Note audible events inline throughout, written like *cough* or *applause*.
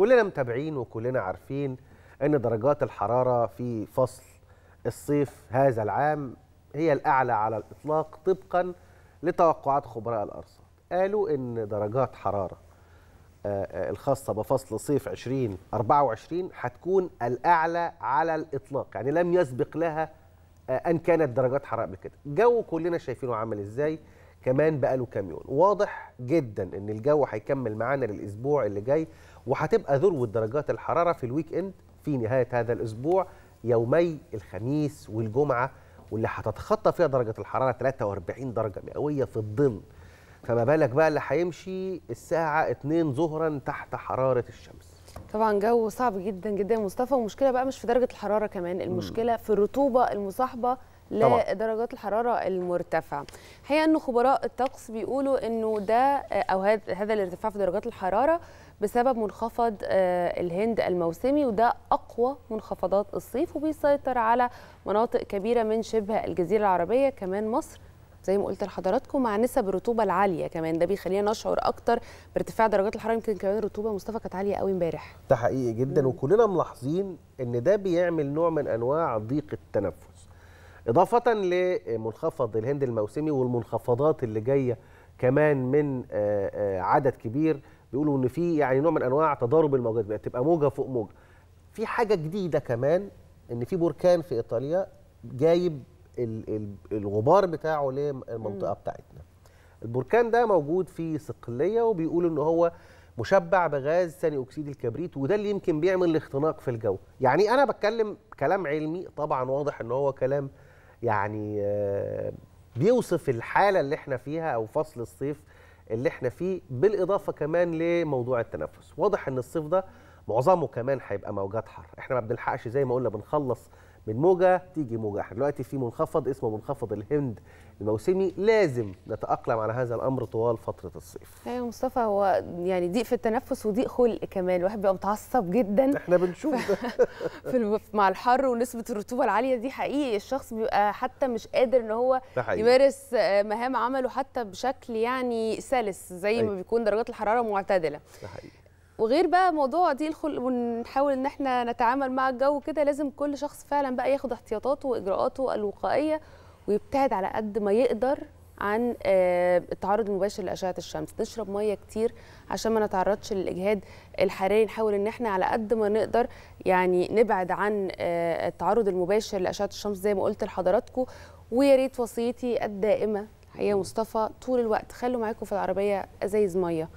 كلنا متابعين وكلنا عارفين ان درجات الحراره في فصل الصيف هذا العام هي الاعلى على الاطلاق طبقا لتوقعات خبراء الارصاد قالوا ان درجات حراره آه، آه، الخاصة بفصل صيف 2024 هتكون الأعلى على الإطلاق يعني لم يسبق لها آه، أن كانت درجات حرارة قبل كده الجو كلنا شايفينه عامل إزاي كمان بقى له كام يوم واضح جدا ان الجو هيكمل معانا للاسبوع اللي جاي وهتبقى ذروه درجات الحراره في الويك اند في نهايه هذا الاسبوع يومي الخميس والجمعه واللي هتتخطى فيها درجه الحراره 43 درجه مئويه في الظل فما بالك بقى اللي هيمشي الساعه 2 ظهرا تحت حراره الشمس طبعا جو صعب جدا جدا يا مصطفى ومشكله بقى مش في درجه الحراره كمان المشكله في الرطوبه المصاحبه لدرجات الحراره المرتفعه الحقيقه ان خبراء الطقس بيقولوا انه ده او هذا الارتفاع في درجات الحراره بسبب منخفض آه، الهند الموسمي وده اقوى منخفضات الصيف وبيسيطر على مناطق كبيره من شبه الجزيره العربيه كمان مصر زي ما قلت لحضراتكم مع نسب الرطوبه العاليه كمان ده بيخلينا نشعر اكتر بارتفاع درجات الحراره يمكن كمان الرطوبه مصطفى كانت عاليه قوي امبارح ده حقيقي جدا مم. وكلنا ملاحظين ان ده بيعمل نوع من انواع ضيق التنفس إضافة لمنخفض الهند الموسمي والمنخفضات اللي جاية كمان من آه، آه، عدد كبير بيقولوا إن في يعني نوع من أنواع تضارب الموجات بتبقى موجة فوق موجة في حاجة جديدة كمان إن في بركان في إيطاليا جايب الغبار بتاعه للمنطقة بتاعتنا البركان ده موجود في صقلية وبيقول إن هو مشبع بغاز ثاني اكسيد الكبريت وده اللي يمكن بيعمل الاختناق في الجو يعني انا بتكلم كلام علمي طبعا واضح ان هو كلام يعني آه، بيوصف الحاله اللي احنا فيها او فصل الصيف اللي احنا فيه بالاضافه كمان لموضوع التنفس واضح ان الصيف ده معظمه كمان هيبقى موجات حر احنا ما بنلحقش زي ما قلنا بنخلص من موجه تيجي موجه احنا دلوقتي في منخفض اسمه منخفض الهند الموسمي لازم نتاقلم على هذا الامر طوال فتره الصيف ايوه مصطفى هو يعني ضيق في التنفس وضيق خلق كمان الواحد بيبقى متعصب جدا احنا بنشوف *laughs* في مع الحر ونسبه الرطوبه العاليه دي حقيقي الشخص بيبقى حتى مش قادر ان هو يمارس آه، مهام عمله حتى بشكل يعني سلس زي أيوة. ما بيكون درجات الحراره معتدله ده حقيقي. وغير بقى موضوع دي الخل ونحاول ان احنا نتعامل مع الجو كده لازم كل شخص فعلا بقى ياخد احتياطاته واجراءاته الوقائيه ويبتعد على قد ما يقدر عن آه، التعرض المباشر لاشعه الشمس نشرب ميه كتير عشان ما نتعرضش للاجهاد الحراري نحاول ان احنا على قد ما نقدر يعني نبعد عن آه، التعرض المباشر لاشعه الشمس زي ما قلت لحضراتكم ويا ريت وصيتي الدائمه هي مصطفى طول الوقت خلوا معاكم في العربيه ازايز ميه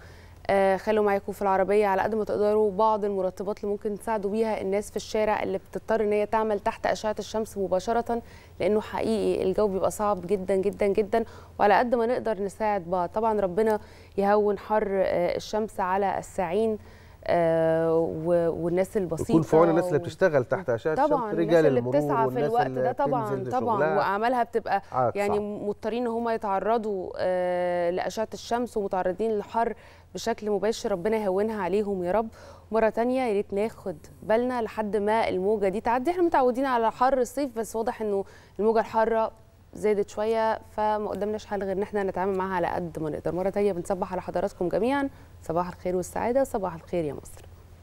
آه، خلوا معاكم في العربيه على قد ما تقدروا بعض المرطبات اللي ممكن تساعدوا بيها الناس في الشارع اللي بتضطر ان هي تعمل تحت اشعه الشمس مباشره لانه حقيقي الجو بيبقى صعب جدا جدا جدا وعلى قد ما نقدر نساعد بعض طبعا ربنا يهون حر آه، الشمس على الساعين آه، والناس البسيطه يكون في عون الناس اللي بتشتغل تحت اشعه طبعا رجال اللي بتسعى في الوقت ده طبعا طبعا واعمالها بتبقى يعني مضطرين ان هم يتعرضوا آه، لاشعه الشمس ومتعرضين للحر بشكل مباشر ربنا يهونها عليهم يا رب مره تانية يا ريت ناخد بالنا لحد ما الموجه دي تعدي احنا متعودين على حر الصيف بس واضح انه الموجه الحاره زادت شويه فما قدامناش حل غير ان احنا نتعامل معاها على قد ما نقدر مره ثانيه بنصبح على حضراتكم جميعا صباح الخير والسعاده صباح الخير يا مصر